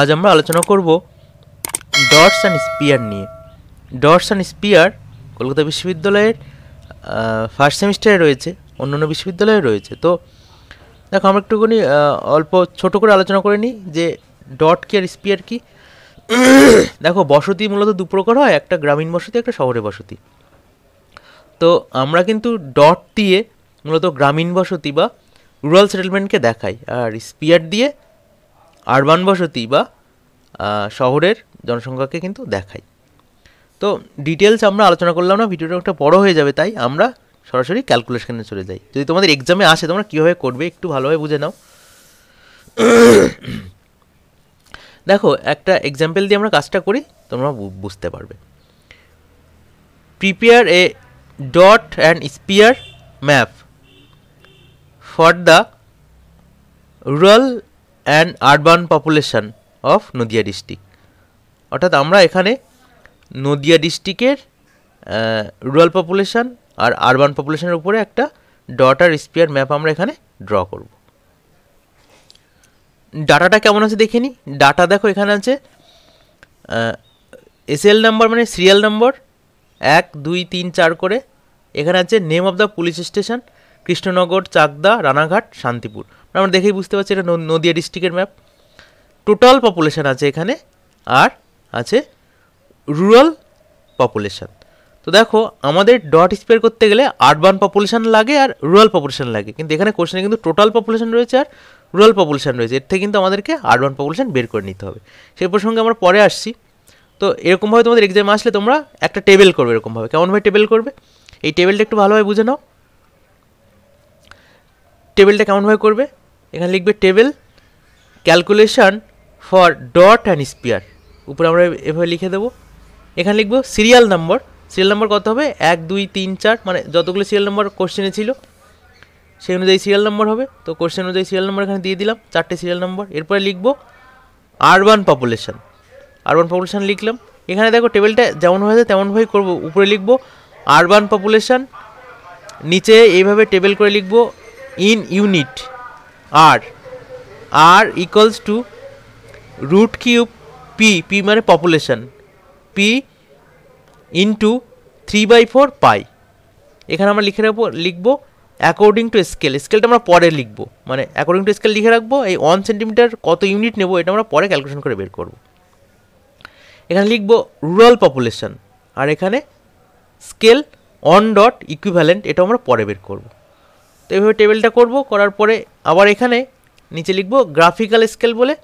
আজ আমরা আলোচনা করব ডটস অ্যান্ড স্পিয়ার নিয়ে ডটস অ্যান্ড স্পিয়ার কলকাতা বিশ্ববিদ্যালয়ের ফার্স্ট সেমিস্টারে রয়েছে অন্য অন্য বিশ্ববিদ্যালয়ে রয়েছে তো দেখো আমরা একটুখানি অল্প ছোট করে আলোচনা করে নিই যে ডট কি আর স্পিয়ার কি দেখো বসতি মূলত দু প্রকার হয় একটা গ্রামীণ বসতি একটা শহরে বসতি তো আমরা কিন্তু ডট দিয়ে মূলত গ্রামীণ বসতি বা রুরাল সেটেলমেন্টকে দেখাই আর স্পিয়ার দিয়ে আরবান বসতি বা শহরের জনসংখ্যাকে কিন্তু দেখাই তো ডিটেলস আমরা আলোচনা করলাম না ভিডিওটা একটা বড় হয়ে যাবে তাই আমরা সরাসরি ক্যালকুলেশনে চলে যাই যদি তোমাদের এক্সামে আসে তোমরা কীভাবে করবে একটু ভালোভাবে বুঝে নাও দেখো একটা এক্সাম্পল দিয়ে আমরা কাজটা করি তোমরা বুঝতে পারবে prepare a dot and sphere map for the rural and urban population of Nadia district অর্থাৎ আমরা এখানে নদিয়া ডিস্ট্রিক্টের রুরাল পপুলেশান আর আরবান পপুলেশানের উপরে একটা ডটার স্পিয়ার ম্যাপ আমরা এখানে ড্র করব ডাটাটা কেমন আছে দেখে নি ডাটা দেখো এখানে আছে এসএল নাম্বার মানে সিরিয়াল নাম্বার এক দুই তিন চার করে এখানে আছে name of the police station Krishnanagar Chakdah Ranaghat Santipur আমরা দেখেই বুঝতে পারছি এটা নদিয়া ডিস্ট্রিক্টের ম্যাপ টোটাল পপুলেশান আছে এখানে আর আছে রুরাল পপুলেশান তো দেখো আমাদের ডট স্পেয়ার করতে গেলে আরবান পপুলেশান লাগে আর রুরাল পপুলেশান লাগে কিন্তু এখানে কোশ্চেনে কিন্তু টোটাল পপুলেশান রয়েছে আর রুরাল পপুলেশান রয়েছে এর থেকে কিন্তু আমাদেরকে আরবান পপুলেশান বের করে নিতে হবে সেই প্রসঙ্গে আমরা পরে আসছি তো এরকমভাবে তোমাদের এক্সাম আসলে তোমরা একটা টেবিল করবে এরকমভাবে কেমনভাবে টেবিল করবে এই টেবিলটা একটু ভালোভাবে বুঝে নাও টেবিলটা কেমনভাবে করবে এখানে লিখবে table calculation for dot and sphere উপরে আমরা এভাবে লিখে দেবো এখানে লিখবো সিরিয়াল নাম্বার সিরিয়াল নাম্বার কত হবে এক দুই তিন চার মানে যতগুলো সিরিয়াল নাম্বার কোশ্চেনে ছিল সেই অনুযায়ী সিরিয়াল নাম্বার হবে তো কোশ্চেন অনুযায়ী সিরিয়াল নাম্বার এখানে দিয়ে দিলাম চারটে সিরিয়াল নাম্বার এরপরে লিখবো আরবান পপুলেশান আরবান পপুলেশান লিখলাম এখানে দেখো টেবিলটা যেমন হয়েছে তেমনভাবেই করবো উপরে লিখবো আরবান পপুলেশান নিচে এইভাবে টেবিল করে লিখবো in unit r r equals to root cube P P মানে population P into three by four pi এখানে আমরা লিখে রাখবো লিখবো অ্যাকর্ডিং টু স্কেল স্কেলটা আমরা পরে লিখবো মানে অ্যাকর্ডিং টু স্কেল লিখে রাখবো এই ওয়ান সেন্টিমিটার কত ইউনিট নেবো এটা আমরা পরে ক্যালকুলেশন করে বের করব এখানে লিখবো রুরাল পপুলেশান আর এখানে স্কেল অন ডট ইকুইভ্যালেন্ট এটা আমরা পরে বের করবো তো এইভাবে টেবিলটা করব করার পরে আবার এখানে নিচে লিখব গ্রাফিক্যাল স্কেল বলে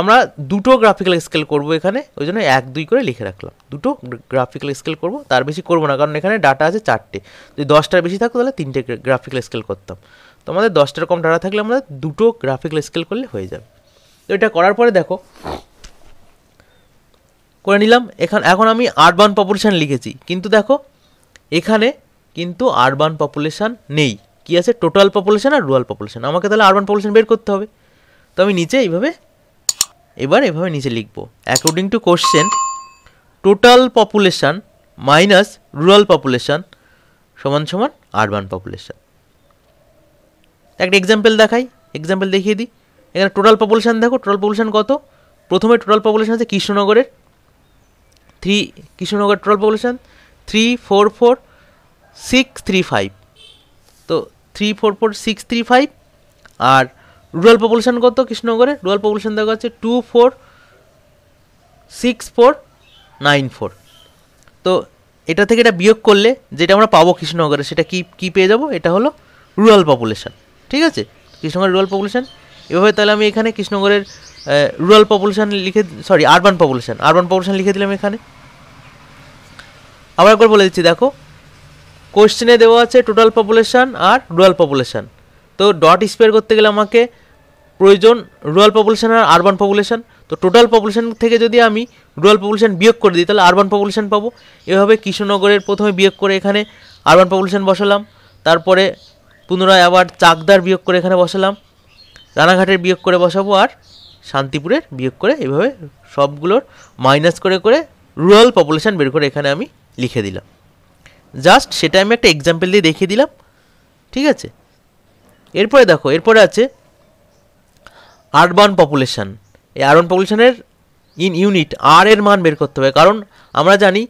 আমরা দুটো গ্রাফিক্যাল স্কেল করব এখানে ওই জন্য এক দুই করে লিখে রাখলাম দুটো গ্রাফিক্যাল স্কেল করব তার বেশি করব না কারণ এখানে ডাটা আছে চারটে যদি দশটার বেশি থাকতো তাহলে তিনটে গ্রাফিক্যাল স্কেল করতাম তো আমাদের দশটার কম ডাটা থাকলে আমাদের দুটো গ্রাফিক্যাল স্কেল করলে হয়ে যাবে তো এটা করার পরে দেখো করে নিলাম এখন এখন আমি আরবান পপুলেশান লিখেছি কিন্তু দেখো এখানে কিন্তু আরবান পপুলেশান নেই কি আছে টোটাল পপুলেশান আর রুরাল পপুলেশান আমাকে তাহলে আরবান পপুলেশান বের করতে হবে তো আমি নিচে এইভাবে এবার এভাবে নিচে লিখব according to question total population minus rural population সমান সমান আরবান পপুলেশান একটা এক্সাম্পল দেখাই এক্সাম্পল দেখিয়ে দিই এখানে টোটাল পপুলেশান দেখো টোটাল পপুলেশান কত প্রথমে টোটাল পপুলেশান আছে কৃষ্ণনগরের three Krishnanagar total population three four four six three five তো three four four six three five আর রুরাল পপুলেশান কত কৃষ্ণনগরে রুয়াল পপুলেশান দেখা যাচ্ছে two four six four nine four তো এটা থেকে এটা বিয়োগ করলে যেটা আমরা পাবো কৃষ্ণনগরে সেটা কী কী পেয়ে যাবো এটা হলো রুরাল পপুলেশন ঠিক আছে কৃষ্ণনগরের রুরাল পপুলেশান এভাবে তাহলে আমি এখানে কৃষ্ণনগরের রুরাল পপুলেশান লিখে sorry urban population urban population লিখে দিলাম এখানে আবার একবার বলে দিচ্ছি দেখো কোশ্চেনে দেওয়া আছে টোটাল পপুলেশান আর রুরাল পপুলেশান তো ডট স্পেয়ার করতে গেলে আমাকে প্রয়োজন রুরাল পপুলেশান আর আরবান পপুলেশান তো টোটাল পপুলেশান থেকে যদি আমি রুরাল পপুলেশান বিয়োগ করে দিই তাহলে আরবান পপুলেশান পাবো এভাবে কৃষ্ণনগরের প্রথমে বিয়োগ করে এখানে আরবান পপুলেশান বসালাম তারপরে পুনরায় আবার চাকদার বিয়োগ করে এখানে বসালাম রানাঘাটের বিয়োগ করে বসাবো আর শান্তিপুরের বিয়োগ করে এভাবে সবগুলোর মাইনাস করে করে রুরাল পপুলেশান বের করে এখানে আমি লিখে দিলাম জাস্ট সেটা আমি একটা এক্সাম্পল দিয়ে দেখিয়ে দিলাম ঠিক আছে এরপরে দেখো এরপরে আছে আরবান পপুলেশান এই আরবান পপুলেশানের ইন ইউনিট আর এর মান বের করতে হবে কারণ আমরা জানি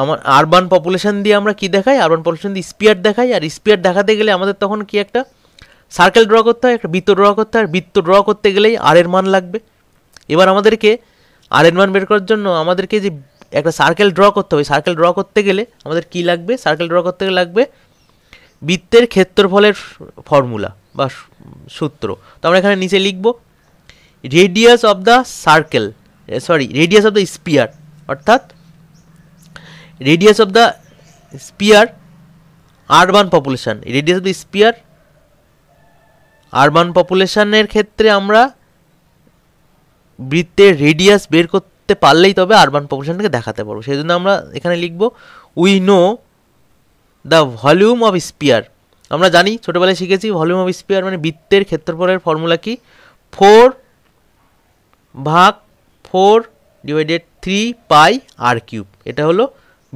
আমার আরবান পপুলেশান দিয়ে আমরা কী দেখাই আরবান পপুলেশান দিয়ে স্পিয়ার দেখাই আর স্পিয়ার দেখাতে গেলে আমাদের তখন কি একটা সার্কেল ড্র করতে হয় একটা বৃত্ত ড্র করতে হয় বৃত্ত ড্র করতে গেলেই আর এর মান লাগবে এবার আমাদেরকে আর এর মান বের করার জন্য আমাদেরকে যে একটা সার্কেল ড্র করতে হবে সার্কেল ড্র করতে গেলে আমাদের কি লাগবে সার্কেল ড্র করতে গেলে লাগবে বৃত্তের ক্ষেত্রফলের ফর্মুলা বা সূত্র তো আমরা এখানে নিচে লিখব radius of the circle sorry radius of the sphere অর্থাৎ radius of the sphere urban population radius of the sphere urban পপুলেশানের ক্ষেত্রে আমরা বৃত্তের রেডিয়াস বের করতে করতে পারলেই তবে আরবান পপুলেশনকে দেখাতে পারবো সেই জন্য আমরা এখানে লিখব we know the volume of sphere আমরা জানি ছোটোবেলায় শিখেছি ভলিউম অফ স্পিয়ার মানে বৃত্তের ক্ষেত্রফলের ফর্মুলা কি ফোর ভাগ four divided three pi r cube এটা হলো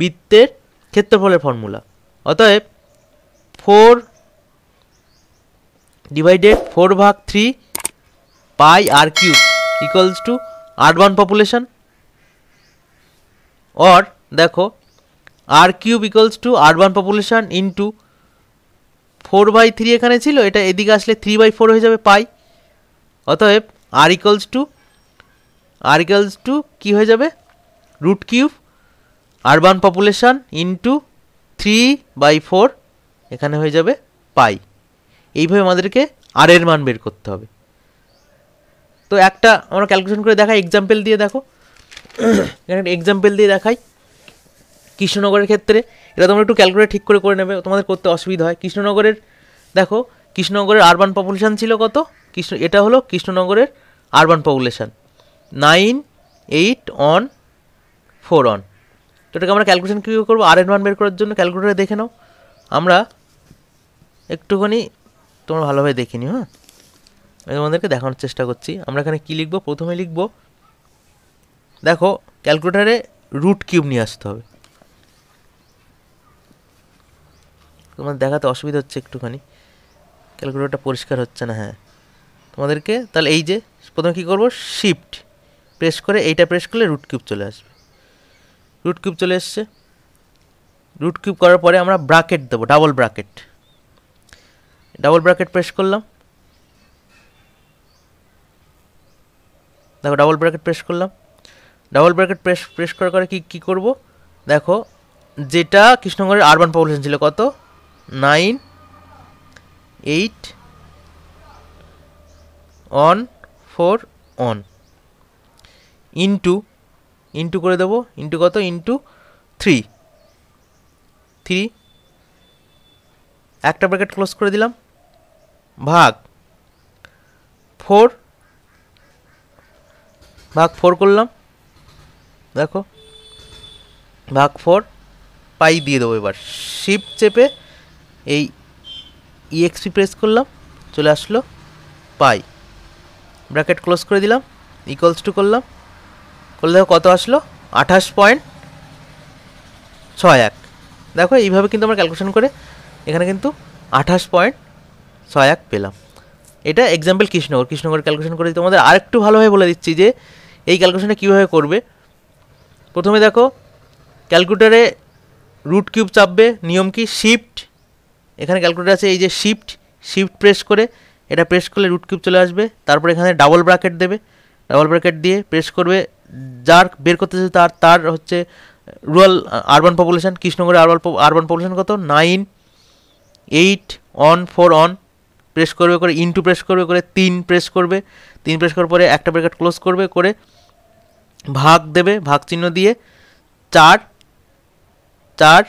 বৃত্তের ক্ষেত্রফলের ফর্মুলা অতএব ফোর ডিভাইডেড ফোর ভাগ three pi r cube equals to urban population or দেখো r cube equals to urban population into four by three এখানে ছিল এটা এদিকে আসলে থ্রি বাই ফোর হয়ে যাবে পাই অতএব r equals to r equals to কী হয়ে যাবে root cube urban population into three by four এখানে হয়ে যাবে পাই এইভাবে আমাদেরকে আর এর মান বের করতে হবে তো একটা আমরা ক্যালকুলেশন করে দেখা এক্সাম্পল দিয়ে দেখো একটা এক্সাম্পল দিয়ে দেখাই কৃষ্ণনগরের ক্ষেত্রে এটা তোমরা একটু ক্যালকুলেট ঠিক করে করে নেবে তোমাদের করতে অসুবিধা হয় কৃষ্ণনগরের দেখো কৃষ্ণনগরের আরবান পপুলেশান ছিল কত কৃষ্ণ এটা হলো কৃষ্ণনগরের urban population nine eight one four one তো এটাকে আমরা ক্যালকুলেশন কী করবো আর এন ওয়ান বের করার জন্য ক্যালকুলেটারে দেখে নাও আমরা একটুখানি তোমরা ভালোভাবে দেখিনি হ্যাঁ আমি তোমাদেরকে দেখানোর চেষ্টা করছি আমরা এখানে কী লিখবো প্রথমে লিখবো দেখো ক্যালকুলেটারে রুট কিউব নিয়ে আসতে হবে তোমার দেখাতে অসুবিধা হচ্ছে একটুখানি ক্যালকুলেটরটা পরিষ্কার হচ্ছে না হ্যাঁ তোমাদেরকে তাহলে এই যে প্রথমে কী করবো শিফট প্রেস করে এইটা প্রেস করলে রুট কিউব চলে আসবে রুট কিউব চলে এসছে রুট কিউব করার পরে আমরা ব্রাকেট দেবো double bracket double bracket press করলাম দেখো ডাবল ব্র্যাকেট প্রেস করলাম ডাবল ব্র্যাকেট প্রেস প্রেস করে করে কী কী করবো দেখো যেটা কৃষ্ণগড়ের আরবান পপুলেশন ছিল কত nine eight one four one into into করে দেবো ইন্টু কত ইন্টু থ্রি থ্রি একটা ব্র্যাকেট ক্লোজ করে দিলাম ভাগ ফোর ভাগ ফোর করলাম দেখো ভাগ ফোর পাই দিয়ে দেবো এবার শিফট চেপে এই ইএক্সপি প্রেস করলাম চলে আসলো পাই ব্র্যাকেট ক্লোজ করে দিলাম ইকুয়ালস টু করলাম করলে দেখো কত আসলো আঠাশ পয়েন্ট ছয় এক দেখো এইভাবে কিন্তু আমরা ক্যালকুলেশন করে এখানে কিন্তু আঠাশ পয়েন্ট ছয় এক পেলাম এটা এক্সাম্পল কৃষ্ণনগর কৃষ্ণনগর ক্যালকুলেশন করে তোমাদের আরেকটু ভালোভাবে বলে দিচ্ছি যে এই ক্যালকুলেশনটা কীভাবে করবে প্রথমে দেখো ক্যালকুলেটারে রুট কিউব চাপবে নিয়ম কি শিফট এখানে ক্যালকুলেটার আছে এই যে শিফট শিফট প্রেস করে এটা প্রেস করলে রুট কিউব চলে আসবে তারপর এখানে ডাবল ব্র্যাকেট দেবে ডাবল ব্র্যাকেট দিয়ে প্রেস করবে যার বের করতে চাই তার তার হচ্ছে রুরাল আরবান পপুলেশান কৃষ্ণগড়ে আরবান আরবান পপুলেশান কত nine eight one four one press করবে করে ইন টু প্রেস করবে করে তিন প্রেস করবে তিন প্রেস করার পরে একটা ব্র্যাকেট ক্লোজ করবে করে ভাগ দেবে ভাগ চিহ্ন দিয়ে চার চার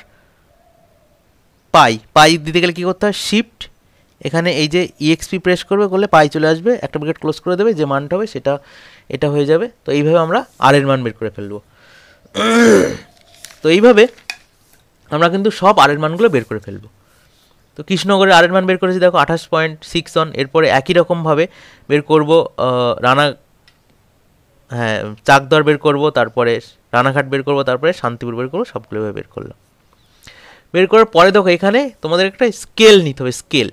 পাই পাই দিতে গেলে কী করতে হয় শিফট এখানে এই যে ইএক্সপি e প্রেস করবে করলে পাই চলে আসবে একটা ব্রেকেট ক্লোজ করে দেবে যে মানটা হবে সেটা এটা হয়ে যাবে তো এইভাবে আমরা আরের মান বের করে ফেলব তো এইভাবে আমরা কিন্তু সব আরের মানগুলো বের করে ফেলব তো কৃষ্ণনগরের আরের মান বের করেছি দেখো আঠাশ পয়েন্ট সিক্স অন এরপরে একই রকমভাবে বের করব রানা হ্যাঁ চাকদর বের করব তারপরে রানাঘাট বের করব তারপরে শান্তিপুর বের করবো সবগুলোভাবে বের করলাম বের করার পরে দেখো এখানে তোমাদের একটা স্কেল নিতে হবে স্কেল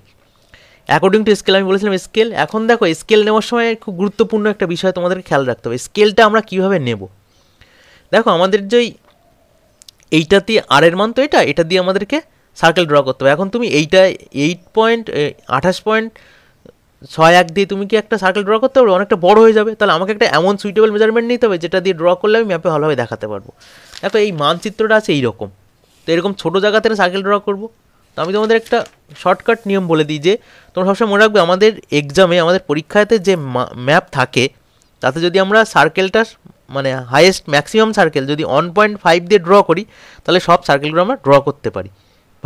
অ্যাকর্ডিং টু স্কেল আমি বলেছিলাম স্কেল এখন দেখো স্কেল নেওয়ার সময় খুব গুরুত্বপূর্ণ একটা বিষয় তোমাদেরকে খেয়াল রাখতে হবে স্কেলটা আমরা কীভাবে নেব দেখো আমাদের যে এইটা দিয়ে আরের মান তো এটা এটা দিয়ে আমাদেরকে সার্কেল ড্র করতে হবে এখন তুমি এইটা এইট পয়েন্ট আঠাশ পয়েন্ট ছয় এক দিয়ে তুমি কি একটা সার্কেল ড্র করতে পারবে অনেকটা বড় হয়ে যাবে তাহলে আমাকে একটা এমন সুইটেবল মেজারমেন্ট নিতে হবে যেটা দিয়ে ড্র করলে আমি ম্যাপে ভালোভাবে দেখাতে পারবো দেখো এই মানচিত্রটা আছে এইরকম তো এরকম ছোটো জায়গা থেকে সার্কেল ড্র করবো তো আমি তোমাদের একটা শর্টকাট নিয়ম বলে দিই যে তোমরা সবসময় মনে রাখবে আমাদের এক্সামে আমাদের পরীক্ষাতে যে ম্যাপ থাকে তাতে যদি আমরা সার্কেলটা মানে হাইয়েস্ট ম্যাক্সিমাম সার্কেল যদি ওয়ান পয়েন্ট ফাইভ দিয়ে ড্র করি তাহলে সব সার্কেলগুলো আমরা ড্র করতে পারি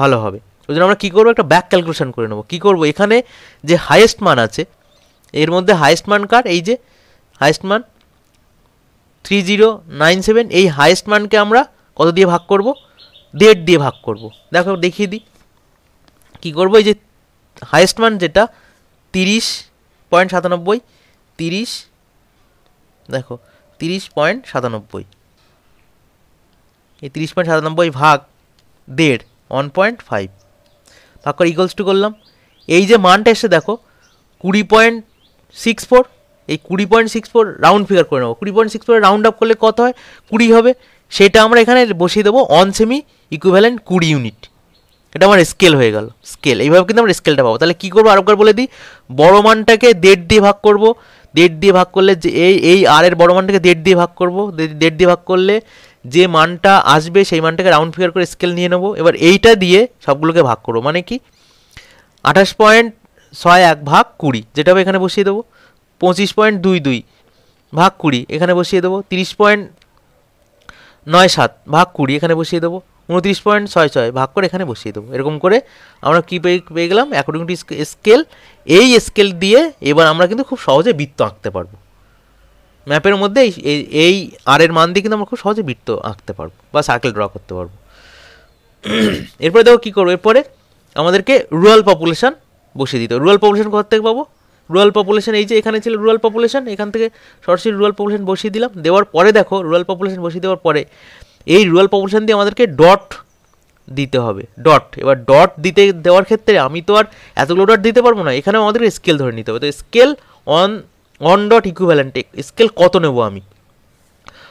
ভালোভাবে ওই জন্য আমরা কী করবো একটা ব্যাক ক্যালকুলেশন করে নেবো কী করবো এখানে যে হাইয়েস্ট মান আছে এর মধ্যে হাইয়েস্ট মান কার এই যে হাইয়েস্ট মান থ্রি জিরো নাইন সেভেন এই হাইয়েস্ট মানকে আমরা কত দিয়ে ভাগ করব দেড় দিয়ে ভাগ করব দেখো দেখিয়ে দিই কী করবো এই যে হাইয়েস্ট মান যেটা তিরিশ পয়েন্ট সাতানব্বই তিরিশ দেখো তিরিশ পয়েন্ট সাতানব্বই এই তিরিশ পয়েন্ট সাতানব্বই ভাগ দেড় ওয়ান পয়েন্ট ফাইভ ভাগ করে ইগলস টু করলাম এই যে মানটা এসে দেখো কুড়ি পয়েন্ট সিক্স ফোর এই কুড়ি point six four round figure করে নেবো কুড়ি point six four round up করলে কত হয় কুড়ি হবে সেটা আমরা এখানে বসিয়ে দেবো অন সেমি ইকুইভ্যালেন্ট কুড়ি ইউনিট এটা আমার স্কেল হয়ে গেল স্কেল এইভাবে কিন্তু আমরা স্কেলটা পাবো তাহলে কী করবো আরেকবার বলে দিই বড় মানটাকে দেড় দিয়ে ভাগ করব দেড় দিয়ে ভাগ করলে যে এই এই আর এর বড় মানটাকে দেড় দিয়ে ভাগ করব দেড় দিয়ে ভাগ করলে যে মানটা আসবে সেই মানটাকে রাউন্ড ফিগার করে স্কেল নিয়ে নেবো এবার এইটা দিয়ে সবগুলোকে ভাগ করবো মানে কি আঠাশ পয়েন্ট ছয় এক ভাগ কুড়ি যেটা হবে এখানে বসিয়ে দেবো পঁচিশ পয়েন্ট দুই দুই ভাগ কুড়ি এখানে বসিয়ে দেবো তিরিশ পয়েন্ট নয় সাত ভাগ কুড়ি এখানে বসিয়ে দেবো উনত্রিশ পয়েন্ট ছয় ছয় ভাগ করে এখানে বসিয়ে দেবো এরকম করে আমরা কী পেয়ে পেয়ে গেলাম অ্যাকর্ডিং টু স্কেল এই স্কেল দিয়ে এবার আমরা কিন্তু খুব সহজে বৃত্ত আঁকতে পারবো ম্যাপের মধ্যে এই আর এর মান দিয়ে কিন্তু আমরা খুব সহজে বৃত্ত আঁকতে পারবো বা সার্কেল ড্র করতে পারবো এরপরে দেখো কী করবো এরপরে আমাদেরকে রুরাল পপুলেশান বসিয়ে দিতে রুরাল পপুলেশান কোথা থেকে পাবো রুরাল পপুলেশন এই যে এখানে ছিল রুরাল পপুলেশান এখান থেকে সরাসরি রুরাল পপুলেশন বসিয়ে দিলাম দেওয়ার পরে দেখো রুরাল পপুলেশান বসিয়ে দেওয়ার পরে এই রুরাল পপুলেশান দিয়ে আমাদেরকে ডট দিতে হবে ডট এবার ডট দিতে দেওয়ার ক্ষেত্রে আমি তো আর এতগুলো ডট দিতে পারবো না এখানে আমাদেরকে স্কেল ধরে নিতে হবে তো scale one one dot equivalent scale কত নেব আমি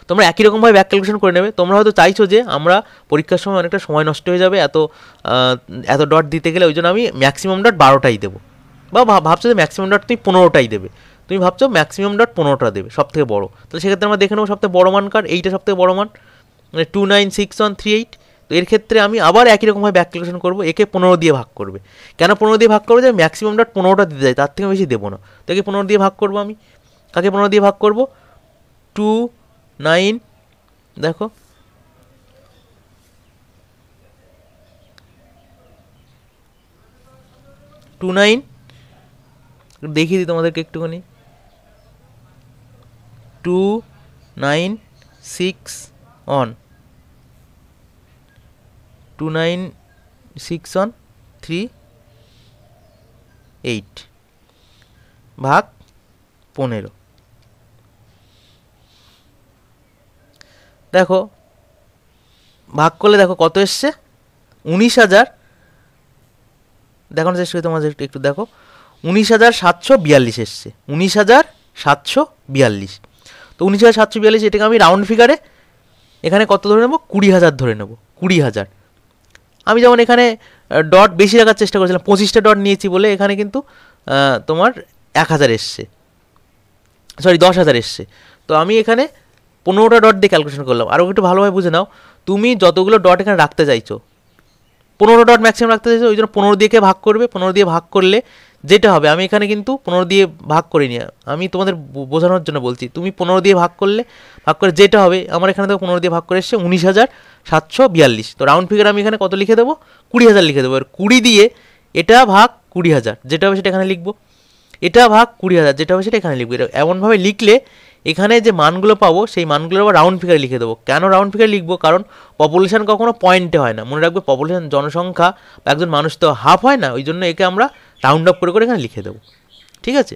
তোমরা একই রকমভাবে ব্যাক ক্যালকুলেশন করে নেবে তোমরা হয়তো চাইছো যে আমরা পরীক্ষার সময় অনেকটা সময় নষ্ট হয়ে যাবে এত এত ডট দিতে গেলে ওই জন্য আমি ম্যাক্সিমাম ডট বারোটাই দেবো বা ভাবছো যে ম্যাক্সিমাম ডট তুমি পনেরোটাই দেবে তুমি ভাবছো ম্যাক্সিমাম ডট পনেরোটা দেবে সব থেকে বড়ো তাহলে সেক্ষেত্রে আমরা দেখে নেবো সবথেকে বড়ো মান কার এইটা সবথেকে বড়ো মান মানে two nine six one three eight তো এর ক্ষেত্রে আমি আবার একই রকমভাবে ব্যাক ক্যালকুলেশন করবো একে পনেরো দিয়ে ভাগ করবে কেন পনেরো দিয়ে ভাগ করবো যে ম্যাক্সিমাম ডট পনেরোটা দিতে যায় তার থেকে বেশি দেবো না তো একে পনেরো দিয়ে ভাগ করবো আমি কাকে পনেরো দিয়ে ভাগ করবো টু নাইন দেখো টু নাইন দেখিয়ে দিই তোমাদেরকে একটুখানি two nine six one two nine six one three eight ভাগ পনেরো দেখো ভাগ করলে দেখো কত এসছে উনিশ হাজার দেখানোর চেষ্টা করি তোমাদের একটু একটু দেখো উনিশ হাজার সাতশো বিয়াল্লিশ এসছে উনিশ হাজার সাতশো বিয়াল্লিশ তো উনিশ হাজার সাতশো বিয়াল্লিশ এটাকে আমি রাউন্ড ফিগারে এখানে কত ধরে নেবো কুড়ি হাজার ধরে নেবো কুড়ি হাজার আমি যেমন এখানে ডট বেশি রাখার চেষ্টা করেছিলাম পঁচিশটা ডট নিয়েছি বলে এখানে কিন্তু তোমার এক হাজার এসছে সরি দশ হাজার এসছে তো আমি এখানে পনেরোটা ডট দিয়ে ক্যালকুলেশন করলাম আরও একটু ভালোভাবে বুঝে নাও তুমি যতগুলো ডট এখানে রাখতে চাইছো পনেরো ডট ম্যাক্সিমাম রাখতে চাইছো ওই জন্য পনেরো দিয়ে ভাগ করবে পনেরো দিয়ে ভাগ করলে যেটা হবে আমি এখানে কিন্তু পনেরো দিয়ে ভাগ করি নি আমি তোমাদের বোঝানোর জন্য বলছি তুমি পনেরো দিয়ে ভাগ করলে ভাগ করে যেটা হবে আমার এখানে দেখো পনেরো দিয়ে ভাগ করে এসছে উনিশ হাজার সাতশো বিয়াল্লিশ তো রাউন্ড ফিগার আমি এখানে কত লিখে দেবো কুড়ি হাজার লিখে দেবো আর কুড়ি দিয়ে এটা ভাগ কুড়ি হাজার যেটা হবে সেটা এখানে লিখবো এটা ভাগ কুড়ি হাজার যেটা হবে সেটা এখানে লিখবো এটা এমনভাবে লিখলে এখানে যে মানগুলো পাবো সেই মানগুলো আবার রাউন্ড ফিগার লিখে দেবো কেন রাউন্ড ফিগার লিখবো কারণ পপুলেশান কখনো পয়েন্টে হয় না মনে রাখবে পপুলেশান জনসংখ্যা বা একজন মানুষ তো হাফ হয় না ওই জন্য একে আমরা রাউন্ড আপ করে করে এখানে লিখে দেবো ঠিক আছে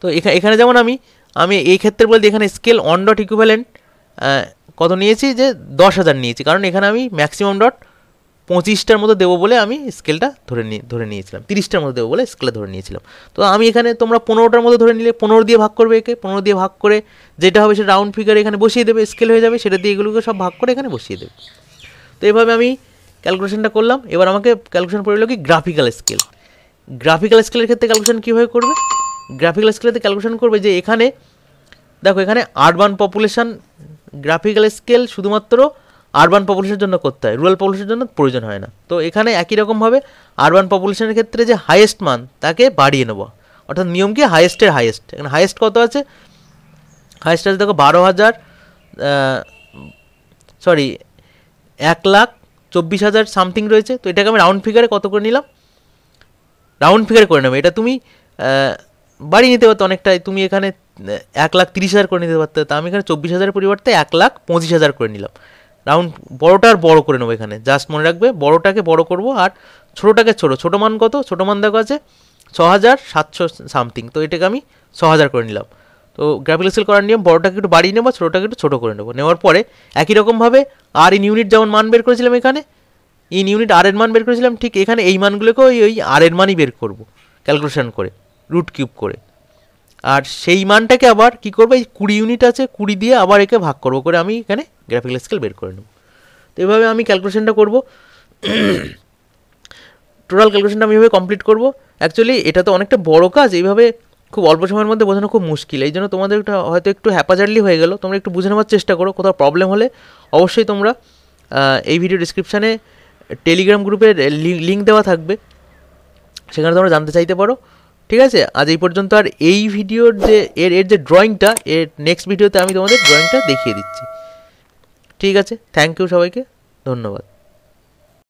তো এখানে এখানে যেমন আমি আমি এই ক্ষেত্রে বলতে এখানে স্কেল অন ডট ইকুইভ্যালেন্ট কত নিয়েছি যে দশ হাজার নিয়েছি কারণ এখানে আমি ম্যাক্সিমাম ডট পঁচিশটার মতো দেবো বলে আমি স্কেলটা ধরে নিয়ে ধরে নিয়েছিলাম তিরিশটার মতো দেবো বলে স্কেলে ধরে নিয়েছিলাম তো আমি এখানে তোমরা পনেরোটার মতো ধরে নিলে পনেরো দিয়ে ভাগ করবে একে পনেরো দিয়ে ভাগ করে যেটা হবে সেটা রাউন্ড ফিগার এখানে বসিয়ে দেবে স্কেল হয়ে যাবে সেটা দিয়ে এগুলোকে সব ভাগ করে এখানে বসিয়ে দেবে তো এভাবে আমি ক্যালকুলেশনটা করলাম এবার আমাকে ক্যালকুলেশন পড়ে কি গ্রাফিক্যাল স্কেল গ্রাফিক্যাল স্কেলের ক্ষেত্রে ক্যালকুলেশন কীভাবে করবে গ্রাফিক্যাল স্কেলেতে ক্যালকুলেশন করবে যে এখানে দেখো এখানে আরবান পপুলেশান গ্রাফিক্যাল স্কেল শুধুমাত্র আরবান পপুলেশনের জন্য করতে হয় রুরাল পপুলেশনের জন্য প্রয়োজন হয় না তো এখানে একই রকমভাবে আরবান পপুলেশনের ক্ষেত্রে যে হাইয়েস্ট মান তাকে বাড়িয়ে নেবো অর্থাৎ নিয়ম কি হাইয়েস্টের হাইয়েস্ট এখানে হাইয়েস্ট কত আছে হাইয়েস্ট আছে দেখো বারো হাজার সরি এক লাখ চব্বিশ হাজার সামথিং রয়েছে তো এটাকে আমি রাউন্ড ফিগারে কত করে নিলাম রাউন্ড ফিগার করে নেবে এটা তুমি বাড়িয়ে নিতে পারতো অনেকটাই তুমি এখানে এক লাখ তিরিশ হাজার করে নিতে পারতে আমি এখানে চব্বিশ হাজারের পরিবর্তে এক লাখ পঁচিশ হাজার করে নিলাম রাউন্ড বড়োটা আর বড়ো করে নেবো এখানে জাস্ট মনে রাখবে বড়োটাকে বড় করব আর ছোটোটাকে ছোটো ছোটো মান কত ছোটো মান দেখো আছে ছ হাজার সাতশো সামথিং তো এটাকে আমি ছ হাজার করে নিলাম তো গ্রাফিক্যাল করার নিয়ম বড়োটাকে একটু বাড়িয়ে নেবো ছোটোটাকে একটু ছোটো করে নেবো নেওয়ার পরে একই রকমভাবে আর ইন ইউনিট যেমন মান বের করেছিলাম এখানে ইন ইউনিট আর এর মান বের করেছিলাম ঠিক এখানে এই মানগুলোকেও ওই আর এর মানই বের করব ক্যালকুলেশন করে রুট কিউব করে আর সেই মানটাকে আবার কি করবো এই কুড়ি ইউনিট আছে কুড়ি দিয়ে আবার একে ভাগ করব করে আমি এখানে গ্রাফিক্যাল স্কেল বের করে নেব তো এভাবে আমি ক্যালকুলেশনটা করব টোটাল ক্যালকুলেশনটা আমি এভাবে কমপ্লিট করব অ্যাকচুয়ালি এটা তো অনেকটা বড় কাজ এইভাবে খুব অল্প সময়ের মধ্যে বোঝানো খুব মুশকিল এই জন্য তোমাদের একটা হয়তো একটু হ্যাপাজার্লি হয়ে গেল তোমরা একটু বুঝে নেওয়ার চেষ্টা করো কোথাও প্রবলেম হলে অবশ্যই তোমরা এই ভিডিও ডিসক্রিপশানে টেলিগ্রাম গ্রুপের লিঙ্ক দেওয়া থাকবে সেখানে তোমরা জানতে চাইতে পারো ঠিক আছে আজ এই পর্যন্ত আর এই ভিডিওর যে এর এর যে ড্রয়িংটা এর নেক্সট ভিডিওতে আমি তোমাদের ড্রয়িংটা দেখিয়ে দিচ্ছি ঠিক আছে থ্যাংক ইউ সবাইকে ধন্যবাদ